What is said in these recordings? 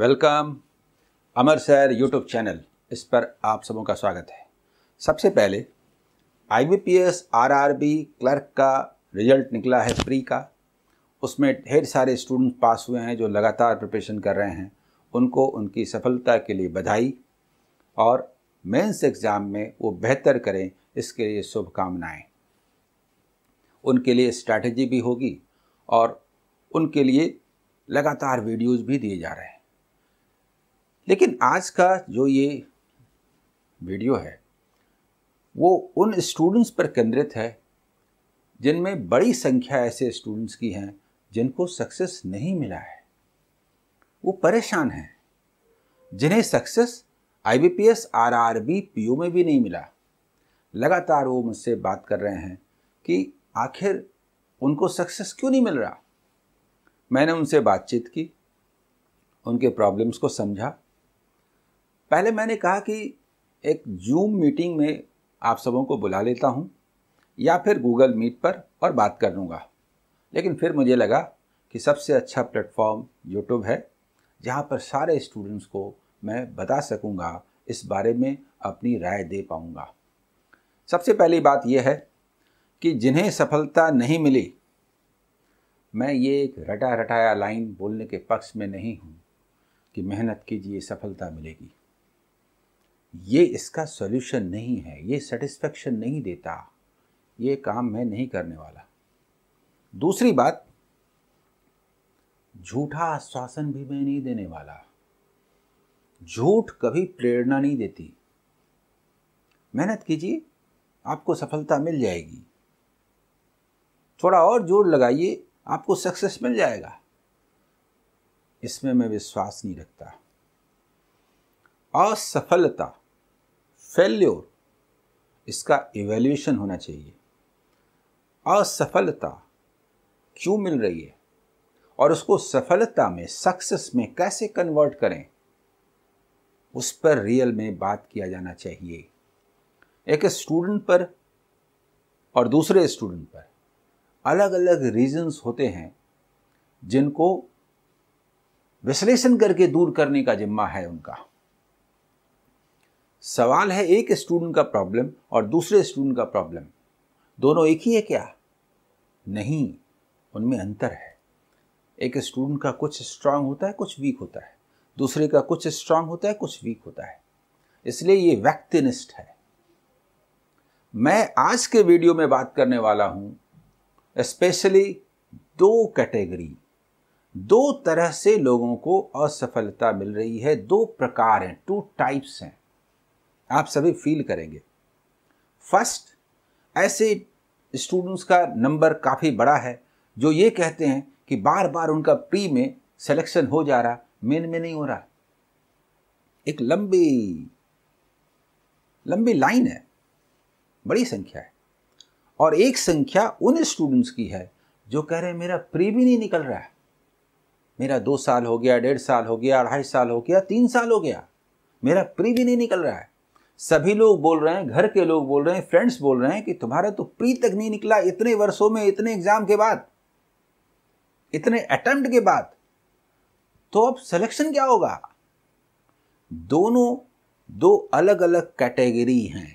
welcome अमर सैर YouTube channel इस पर आप सबों का स्वागत है सबसे पहले I B P S R R B clerk का रिजल्ट निकला है प्री का उसमें ढेर सारे स्टूडेंट पास हुए हैं जो लगातार प्रिपरेशन कर रहे हैं उनको उनकी सफलता के लिए बधाई और मेंस एग्ज़ाम में वो बेहतर करें इसके लिए शुभकामनाएँ उनके लिए स्ट्रैटेजी भी होगी और उनके लिए लगातार वीडियोज़ भी दिए जा रहे हैं लेकिन आज का जो ये वीडियो है वो उन स्टूडेंट्स पर केंद्रित है जिनमें बड़ी संख्या ऐसे स्टूडेंट्स की हैं जिनको सक्सेस नहीं मिला है वो परेशान हैं जिन्हें success I B P S R R B P में भी नहीं मिला लगातार वो मुझसे बात कर रहे हैं कि आखिर उनको सक्सेस क्यों नहीं मिल रहा मैंने उनसे बातचीत की उनके प्रॉब्लम्स को समझा पहले मैंने कहा कि एक जूम मीटिंग में आप सबों को बुला लेता हूँ या फिर गूगल मीट पर और बात कर लूँगा लेकिन फिर मुझे लगा कि सबसे अच्छा प्लेटफॉर्म यूट्यूब है जहाँ पर सारे स्टूडेंट्स को मैं बता सकूँगा इस बारे में अपनी राय दे पाऊँगा सबसे पहली बात यह है कि जिन्हें सफलता नहीं मिली मैं ये एक रटा रटाया लाइन बोलने के पक्ष में नहीं हूँ कि मेहनत कीजिए सफलता मिलेगी ये इसका सॉल्यूशन नहीं है ये सेटिस्फेक्शन नहीं देता ये काम मैं नहीं करने वाला दूसरी बात झूठा आश्वासन भी मैं नहीं देने वाला झूठ कभी प्रेरणा नहीं देती मेहनत कीजिए आपको सफलता मिल जाएगी थोड़ा और जोर लगाइए आपको सक्सेस मिल जाएगा इसमें मैं विश्वास नहीं रखता असफलता फेल्योर इसका इवेल्यूशन होना चाहिए असफलता क्यों मिल रही है और उसको सफलता में सक्सेस में कैसे कन्वर्ट करें उस पर रियल में बात किया जाना चाहिए एक स्टूडेंट पर और दूसरे स्टूडेंट पर अलग अलग रीजंस होते हैं जिनको विश्लेषण करके दूर करने का जिम्मा है उनका सवाल है एक स्टूडेंट का प्रॉब्लम और दूसरे स्टूडेंट का प्रॉब्लम दोनों एक ही है क्या नहीं उनमें अंतर है एक स्टूडेंट का कुछ स्ट्रांग होता है कुछ वीक होता है दूसरे का कुछ स्ट्रांग होता है कुछ वीक होता है इसलिए ये व्यक्तिनिष्ठ है मैं आज के वीडियो में बात करने वाला हूं स्पेशली दो कैटेगरी दो तरह से लोगों को असफलता मिल रही है दो प्रकार हैं टू टाइप्स हैं आप सभी फील करेंगे फर्स्ट ऐसे स्टूडेंट्स का नंबर काफ़ी बड़ा है जो ये कहते हैं कि बार बार उनका प्री में सिलेक्शन हो जा रहा मेन में नहीं हो रहा एक लंबी लंबी लाइन है बड़ी संख्या है और एक संख्या उन स्टूडेंट्स की है जो कह रहे हैं मेरा प्री भी नहीं निकल रहा है मेरा दो साल हो गया डेढ़ साल हो गया अढ़ाई साल हो गया तीन साल हो गया मेरा प्री भी नहीं निकल रहा है सभी लोग बोल रहे हैं घर के लोग बोल रहे हैं फ्रेंड्स बोल रहे हैं कि तुम्हारा तो प्री तक नहीं निकला इतने वर्षों में इतने एग्जाम के बाद इतने अटेम्प्ट के बाद तो अब सिलेक्शन क्या होगा दोनों दो अलग अलग कैटेगरी हैं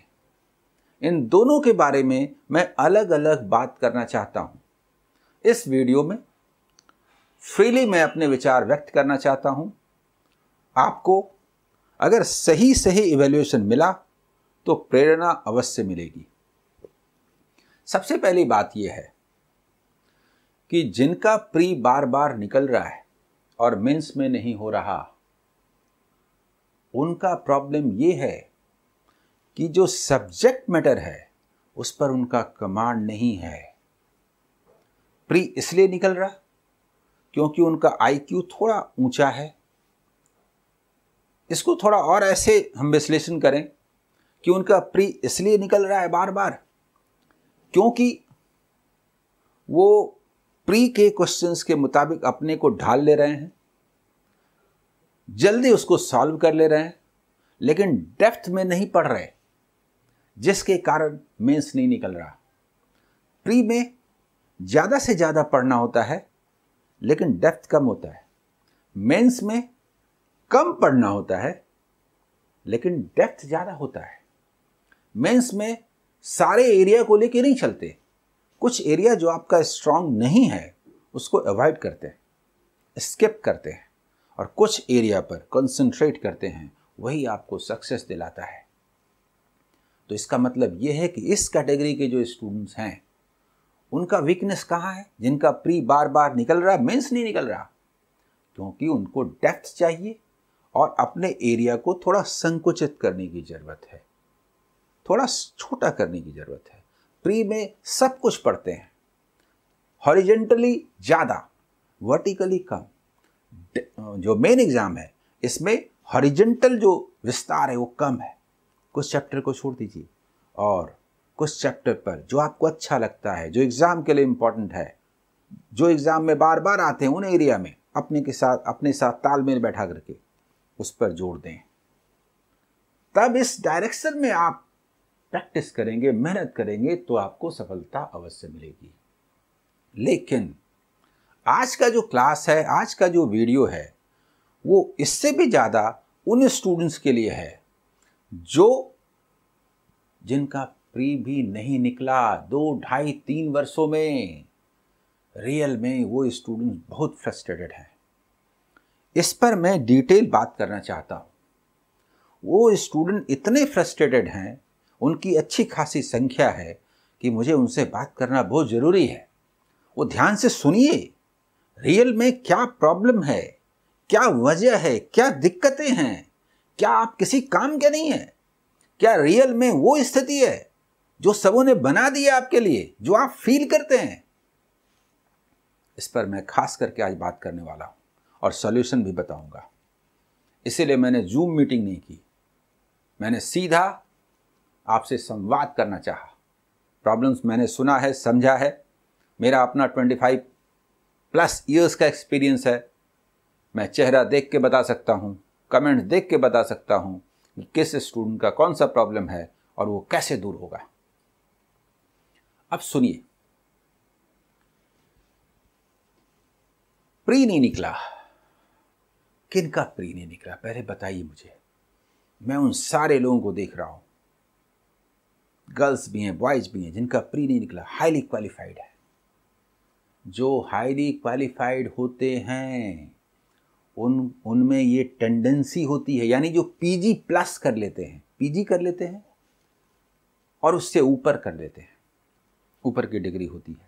इन दोनों के बारे में मैं अलग अलग बात करना चाहता हूं इस वीडियो में फ्रीली मैं अपने विचार व्यक्त करना चाहता हूं आपको अगर सही सही इवेल्युएशन मिला तो प्रेरणा अवश्य मिलेगी सबसे पहली बात यह है कि जिनका प्री बार बार निकल रहा है और मेंस में नहीं हो रहा उनका प्रॉब्लम यह है कि जो सब्जेक्ट मैटर है उस पर उनका कमांड नहीं है प्री इसलिए निकल रहा क्योंकि उनका आईक्यू थोड़ा ऊंचा है इसको थोड़ा और ऐसे हम विश्लेषण करें कि उनका प्री इसलिए निकल रहा है बार बार क्योंकि वो प्री के क्वेश्चंस के मुताबिक अपने को ढाल ले रहे हैं जल्दी उसको सॉल्व कर ले रहे हैं लेकिन डेप्थ में नहीं पढ़ रहे जिसके कारण मेंस नहीं निकल रहा प्री में ज़्यादा से ज़्यादा पढ़ना होता है लेकिन डेप्थ कम होता है मेंस में कम पढ़ना होता है लेकिन डेप्थ ज़्यादा होता है मेंस में सारे एरिया को लेके नहीं चलते कुछ एरिया जो आपका स्ट्रांग नहीं है उसको अवॉइड करते हैं स्किप करते हैं और कुछ एरिया पर कंसंट्रेट करते हैं वही आपको सक्सेस दिलाता है तो इसका मतलब यह है कि इस कैटेगरी के जो स्टूडेंट्स हैं उनका वीकनेस कहाँ है जिनका प्री बार बार निकल रहा मेंस नहीं निकल रहा क्योंकि उनको डेप्थ चाहिए और अपने एरिया को थोड़ा संकुचित करने की ज़रूरत है थोड़ा छोटा करने की ज़रूरत है प्री में सब कुछ पढ़ते हैं हॉरिजेंटली ज़्यादा वर्टिकली कम जो मेन एग्ज़ाम है इसमें हॉरिजेंटल जो विस्तार है वो कम है कुछ चैप्टर को छोड़ दीजिए और कुछ चैप्टर पर जो आपको अच्छा लगता है जो एग्ज़ाम के लिए इंपॉर्टेंट है जो एग्ज़ाम में बार बार आते हैं उन एरिया में अपने के साथ अपने साथ तालमेल बैठा करके उस पर जोर दें तब इस डायरेक्शन में आप प्रैक्टिस करेंगे मेहनत करेंगे तो आपको सफलता अवश्य मिलेगी लेकिन आज का जो क्लास है आज का जो वीडियो है वो इससे भी ज़्यादा उन स्टूडेंट्स के लिए है जो जिनका प्री भी नहीं निकला दो ढाई तीन वर्षों में रियल में वो स्टूडेंट्स बहुत फ्रस्ट्रेटेड हैं इस पर मैं डिटेल बात करना चाहता हूँ वो स्टूडेंट इतने फ्रस्ट्रेटेड हैं उनकी अच्छी खासी संख्या है कि मुझे उनसे बात करना बहुत ज़रूरी है वो ध्यान से सुनिए रियल में क्या प्रॉब्लम है क्या वजह है क्या दिक्कतें हैं क्या आप किसी काम के नहीं हैं क्या रियल में वो स्थिति है जो सबों ने बना दिया आपके लिए जो आप फील करते हैं इस पर मैं खास करके आज बात करने वाला हूं और सॉल्यूशन भी बताऊंगा इसीलिए मैंने जूम मीटिंग नहीं की मैंने सीधा आपसे संवाद करना चाहा प्रॉब्लम्स मैंने सुना है समझा है मेरा अपना 25 प्लस ईयर्स का एक्सपीरियंस है मैं चेहरा देख के बता सकता हूँ कमेंट्स देख के बता सकता हूँ कि किस स्टूडेंट का कौन सा प्रॉब्लम है और वो कैसे दूर होगा अब सुनिए प्री नहीं निकला किन का नहीं निकला पहले बताइए मुझे मैं उन सारे लोगों को देख रहा हूं गर्ल्स भी हैं बॉयज भी हैं जिनका प्री नहीं निकला हाईली क्वालिफाइड है जो हाईली क्वालिफाइड होते हैं उन उनमें ये टेंडेंसी होती है यानी जो पीजी प्लस कर लेते हैं पीजी कर लेते हैं और उससे ऊपर कर लेते हैं ऊपर की डिग्री होती है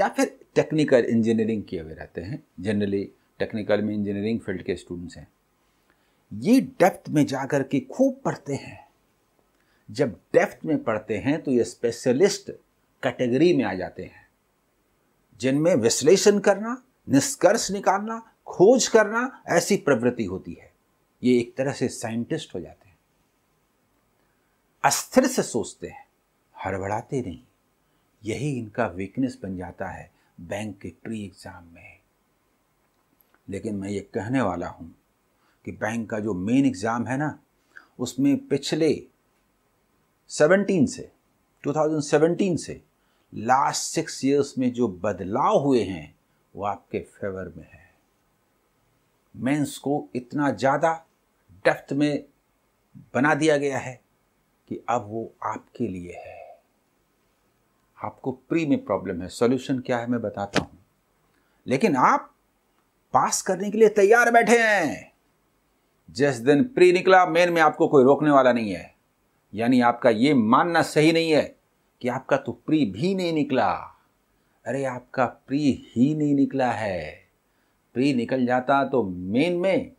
या फिर टेक्निकल इंजीनियरिंग किए हुए रहते हैं जनरली टेक्निकल में इंजीनियरिंग फील्ड के स्टूडेंट्स हैं ये डेप्थ में जाकर के खूब पढ़ते हैं जब डेप्थ में पढ़ते हैं तो ये स्पेशलिस्ट कैटेगरी में आ जाते हैं जिनमें विश्लेषण करना निष्कर्ष निकालना खोज करना ऐसी प्रवृत्ति होती है ये एक तरह से साइंटिस्ट हो जाते हैं अस्थिर से सोचते हैं हड़बड़ाते नहीं यही इनका वीकनेस बन जाता है बैंक के प्री एग्जाम में लेकिन मैं ये कहने वाला हूँ कि बैंक का जो मेन एग्ज़ाम है ना उसमें पिछले 17 से 2017 से लास्ट सिक्स इयर्स में जो बदलाव हुए हैं वो आपके फेवर में है मेंस को इतना ज़्यादा डेप्थ में बना दिया गया है कि अब वो आपके लिए है आपको प्री में प्रॉब्लम है सॉल्यूशन क्या है मैं बताता हूँ लेकिन आप पास करने के लिए तैयार बैठे हैं जिस दिन प्री निकला मेन में आपको कोई रोकने वाला नहीं है यानी आपका यह मानना सही नहीं है कि आपका तो प्री भी नहीं निकला अरे आपका प्री ही नहीं निकला है प्री निकल जाता तो मेन में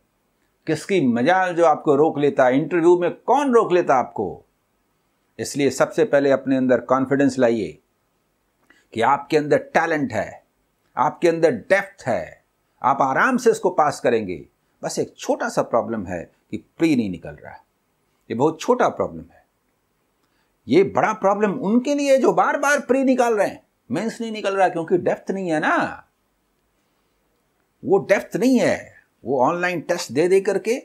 किसकी मजाल जो आपको रोक लेता इंटरव्यू में कौन रोक लेता आपको इसलिए सबसे पहले अपने अंदर कॉन्फिडेंस लाइए कि आपके अंदर टैलेंट है आपके अंदर डेप्थ है आप आराम से इसको पास करेंगे बस एक छोटा सा प्रॉब्लम है कि प्री नहीं निकल रहा ये बहुत छोटा प्रॉब्लम है ये बड़ा प्रॉब्लम उनके लिए जो बार बार प्री निकाल रहे हैं मेंस नहीं निकल रहा क्योंकि डेप्थ नहीं है ना वो डेप्थ नहीं है वो ऑनलाइन टेस्ट दे दे करके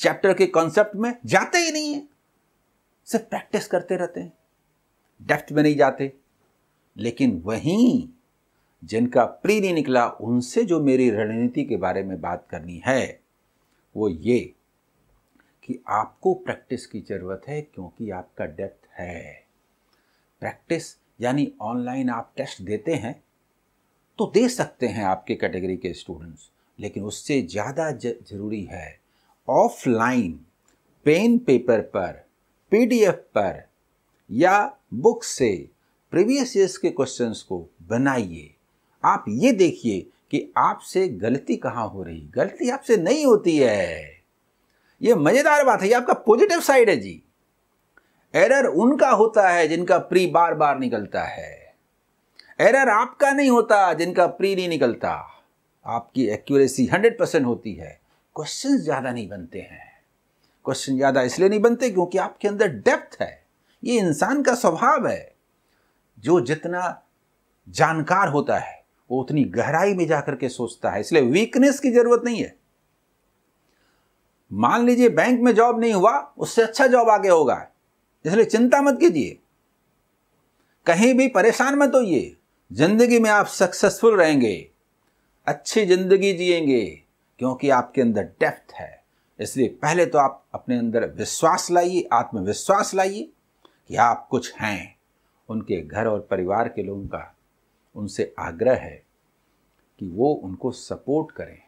चैप्टर के कॉन्सेप्ट में जाते ही नहीं है सिर्फ प्रैक्टिस करते रहते हैं डेप्थ में नहीं जाते लेकिन वहीं जिनका प्री नहीं निकला उनसे जो मेरी रणनीति के बारे में बात करनी है वो ये कि आपको प्रैक्टिस की ज़रूरत है क्योंकि आपका डेप्थ है प्रैक्टिस यानी ऑनलाइन आप टेस्ट देते हैं तो दे सकते हैं आपके कैटेगरी के स्टूडेंट्स लेकिन उससे ज़्यादा ज़रूरी है ऑफलाइन पेन पेपर पर पीडीएफ पर या बुक से प्रीवियस ईयर्स के क्वेश्चंस को बनाइए आप ये देखिए कि आपसे गलती कहाँ हो रही गलती आपसे नहीं होती है ये मज़ेदार बात है ये आपका पॉजिटिव साइड है जी एरर उनका होता है जिनका प्री बार बार निकलता है एरर आपका नहीं होता जिनका प्री नहीं निकलता आपकी एक्यूरेसी हंड्रेड परसेंट होती है क्वेश्चन ज़्यादा नहीं बनते हैं क्वेश्चन ज़्यादा इसलिए नहीं बनते क्योंकि आपके अंदर डेप्थ है ये इंसान का स्वभाव है जो जितना जानकार होता है वो उतनी गहराई में जाकर के सोचता है इसलिए वीकनेस की जरूरत नहीं है मान लीजिए बैंक में जॉब नहीं हुआ उससे अच्छा जॉब आगे होगा इसलिए चिंता मत कीजिए कहीं भी परेशान मत होइए जिंदगी में आप सक्सेसफुल रहेंगे अच्छी जिंदगी जिएंगे क्योंकि आपके अंदर डेप्थ है इसलिए पहले तो आप अपने अंदर विश्वास लाइए आत्मविश्वास लाइए कि आप कुछ हैं उनके घर और परिवार के लोगों का उनसे आग्रह है कि वो उनको सपोर्ट करें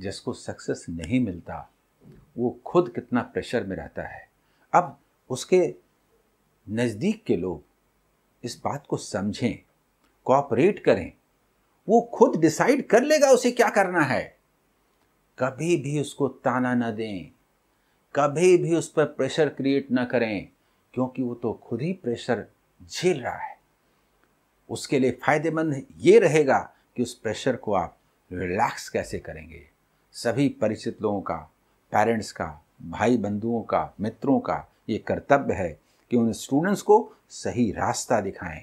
जिसको सक्सेस नहीं मिलता वो खुद कितना प्रेशर में रहता है अब उसके नज़दीक के लोग इस बात को समझें कॉपरेट करें वो खुद डिसाइड कर लेगा उसे क्या करना है कभी भी उसको ताना ना दें कभी भी उस पर प्रेशर क्रिएट ना करें क्योंकि वो तो खुद ही प्रेशर झेल रहा है उसके लिए फ़ायदेमंद ये रहेगा कि उस प्रेशर को आप रिलैक्स कैसे करेंगे सभी परिचित लोगों का पेरेंट्स का भाई बंधुओं का मित्रों का ये कर्तव्य है कि उन स्टूडेंट्स को सही रास्ता दिखाएं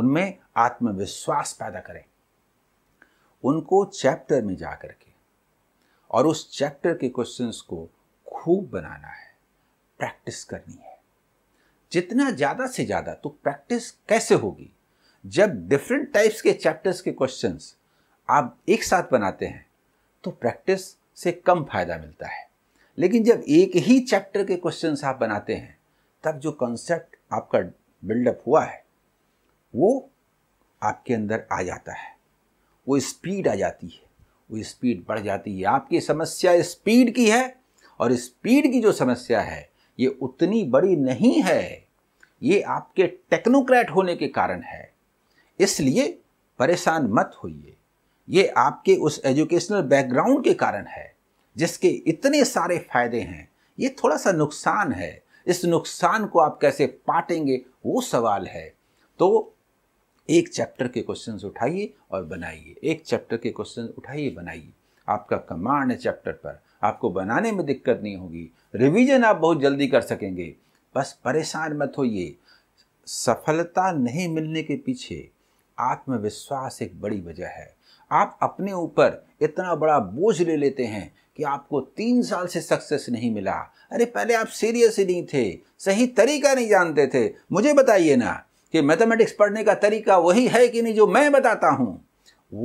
उनमें आत्मविश्वास पैदा करें उनको चैप्टर में जा कर के और उस चैप्टर के क्वेश्चंस को खूब बनाना है प्रैक्टिस करनी है जितना ज़्यादा से ज़्यादा तो प्रैक्टिस कैसे होगी जब डिफरेंट टाइप्स के चैप्टर्स के क्वेश्चन आप एक साथ बनाते हैं तो प्रैक्टिस से कम फायदा मिलता है लेकिन जब एक ही चैप्टर के क्वेश्चन आप बनाते हैं तब जो कॉन्सेप्ट आपका बिल्डअप हुआ है वो आपके अंदर आ जाता है वो स्पीड आ जाती है वो स्पीड बढ़ जाती है आपकी समस्या स्पीड की है और स्पीड की जो समस्या है ये उतनी बड़ी नहीं है ये आपके टेक्नोक्रैट होने के कारण है इसलिए परेशान मत होइए ये आपके उस एजुकेशनल बैकग्राउंड के कारण है जिसके इतने सारे फायदे हैं ये थोड़ा सा नुकसान है इस नुकसान को आप कैसे पाटेंगे वो सवाल है तो एक चैप्टर के क्वेश्चन उठाइए और बनाइए एक चैप्टर के क्वेश्चन उठाइए बनाइए आपका कमांड है चैप्टर पर आपको बनाने में दिक्कत नहीं होगी रिवीजन आप बहुत जल्दी कर सकेंगे बस परेशान मत होइए सफलता नहीं मिलने के पीछे आत्मविश्वास एक बड़ी वजह है आप अपने ऊपर इतना बड़ा बोझ ले लेते हैं कि आपको तीन साल से सक्सेस नहीं मिला अरे पहले आप सीरियस ही नहीं थे सही तरीका नहीं जानते थे मुझे बताइए ना कि मैथमेटिक्स पढ़ने का तरीका वही है कि नहीं जो मैं बताता हूं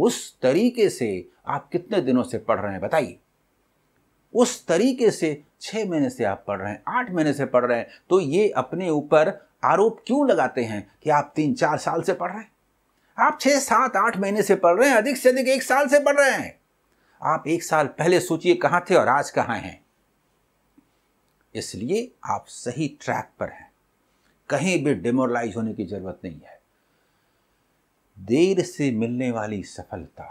उस तरीके से आप कितने दिनों से पढ़ रहे हैं बताइए उस तरीके से छह महीने से आप पढ़ रहे हैं आठ महीने से पढ़ रहे हैं तो ये अपने ऊपर आरोप क्यों लगाते हैं कि आप तीन चार साल से पढ़ रहे हैं आप छह सात आठ महीने से पढ़ रहे हैं अधिक से अधिक एक साल से पढ़ रहे हैं आप एक साल पहले सोचिए कहां थे और आज कहां हैं इसलिए आप सही ट्रैक पर हैं कहीं भी डिमोरलाइज होने की जरूरत नहीं है देर से मिलने वाली सफलता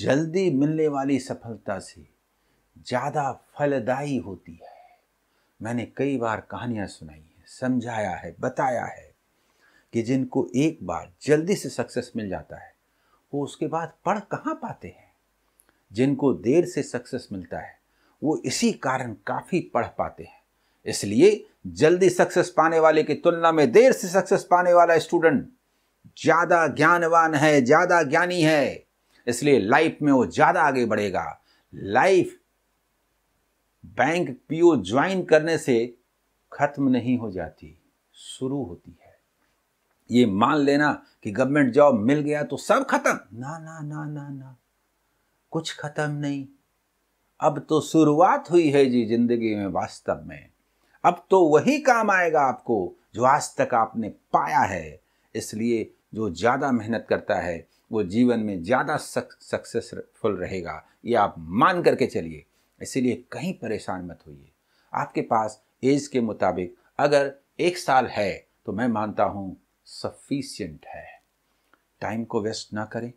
जल्दी मिलने वाली सफलता से ज़्यादा फलदायी होती है मैंने कई बार कहानियां सुनाई है समझाया है बताया है कि जिनको एक बार जल्दी से सक्सेस मिल जाता है वो उसके बाद पढ़ कहाँ पाते हैं जिनको देर से सक्सेस मिलता है वो इसी कारण काफ़ी पढ़ पाते हैं इसलिए जल्दी सक्सेस पाने वाले की तुलना में देर से सक्सेस पाने वाला स्टूडेंट ज़्यादा ज्ञानवान है ज़्यादा ज्ञानी है इसलिए लाइफ में वो ज़्यादा आगे बढ़ेगा लाइफ बैंक पीओ ज्वाइन करने से खत्म नहीं हो जाती शुरू होती है ये मान लेना कि गवर्नमेंट जॉब मिल गया तो सब खत्म ना ना ना ना ना कुछ खत्म नहीं अब तो शुरुआत हुई है जी जिंदगी में वास्तव में अब तो वही काम आएगा आपको जो आज तक आपने पाया है इसलिए जो ज़्यादा मेहनत करता है वो जीवन में ज़्यादा सक्सेसफुल रहेगा ये आप मान करके चलिए इसीलिए कहीं परेशान मत होइए आपके पास एज के मुताबिक अगर एक साल है तो मैं मानता हूं सफिशियंट है टाइम को वेस्ट ना करें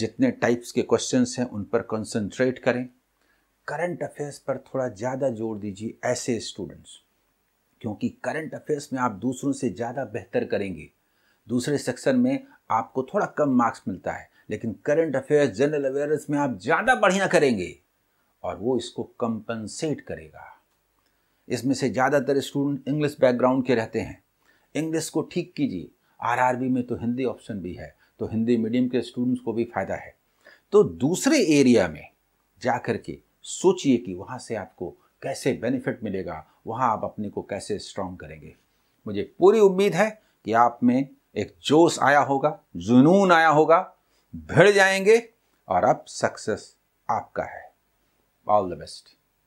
जितने टाइप्स के क्वेश्चंस हैं उन पर कंसंट्रेट करें करंट अफेयर्स पर थोड़ा ज़्यादा जोर दीजिए ऐसे स्टूडेंट्स क्योंकि करंट अफेयर्स में आप दूसरों से ज़्यादा बेहतर करेंगे दूसरे सेक्शन में आपको थोड़ा कम मार्क्स मिलता है लेकिन करंट अफेयर्स जनरल अवेयरनेस में आप ज़्यादा बढ़िया करेंगे और वो इसको कंपनसेट करेगा इसमें से ज़्यादातर स्टूडेंट इंग्लिश बैकग्राउंड के रहते हैं इंग्लिश को ठीक कीजिए आरआरबी में तो हिंदी ऑप्शन भी है तो हिंदी मीडियम के स्टूडेंट्स को भी फायदा है तो दूसरे एरिया में जा के सोचिए कि वहाँ से आपको कैसे बेनिफिट मिलेगा वहाँ आप अपने को कैसे स्ट्रांग करेंगे मुझे पूरी उम्मीद है कि आप में एक जोश आया होगा जुनून आया होगा भिड़ जाएंगे और अब सक्सेस आपका है ऑल द बेस्ट